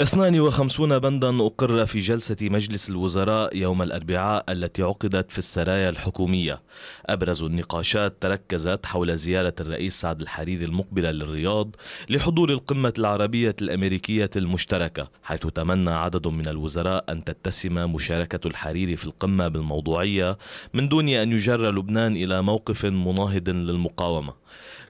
52 بندا أقر في جلسة مجلس الوزراء يوم الأربعاء التي عقدت في السرايا الحكومية أبرز النقاشات تركزت حول زيارة الرئيس سعد الحريري المقبلة للرياض لحضور القمة العربية الأمريكية المشتركة حيث تمنى عدد من الوزراء أن تتسم مشاركة الحريري في القمة بالموضوعية من دون أن يجر لبنان إلى موقف مناهض للمقاومة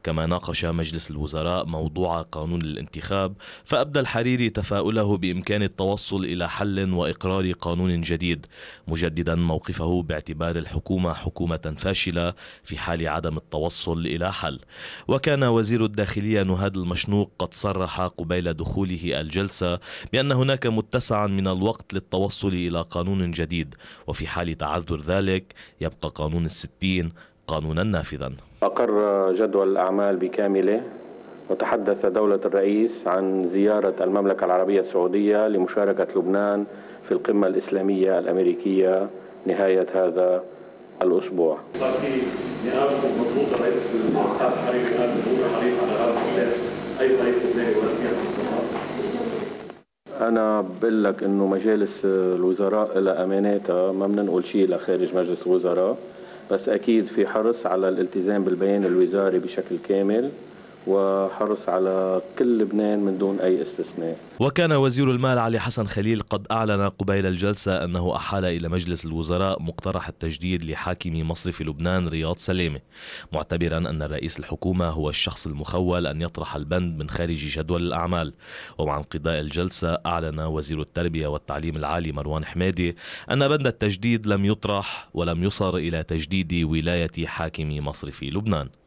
كما ناقش مجلس الوزراء موضوع قانون الانتخاب فأبدى الحريري تفاؤلا له بإمكان التوصل إلى حل وإقرار قانون جديد مجددا موقفه باعتبار الحكومة حكومة فاشلة في حال عدم التوصل إلى حل وكان وزير الداخلية نهاد المشنوق قد صرح قبيل دخوله الجلسة بأن هناك متسعا من الوقت للتوصل إلى قانون جديد وفي حال تعذر ذلك يبقى قانون الستين قانونا نافذا أقر جدول الأعمال بكامله وتحدث دولة الرئيس عن زيارة المملكة العربية السعودية لمشاركة لبنان في القمة الإسلامية الأمريكية نهاية هذا الأسبوع صار في نقاش مضبوط الرئيس قال حريص على أنا بقول لك إنه مجالس الوزراء لها أماناتها ما بننقل شيء لخارج مجلس الوزراء بس أكيد في حرص على الالتزام بالبيان الوزاري بشكل كامل وحرص على كل لبنان من دون أي استثناء وكان وزير المال علي حسن خليل قد أعلن قبيل الجلسة أنه أحال إلى مجلس الوزراء مقترح التجديد لحاكم مصرف لبنان رياض سلامة معتبرا أن رئيس الحكومة هو الشخص المخول أن يطرح البند من خارج جدول الأعمال ومع انقضاء الجلسة أعلن وزير التربية والتعليم العالي مروان حمادي أن بند التجديد لم يطرح ولم يصر إلى تجديد ولاية حاكم مصرف لبنان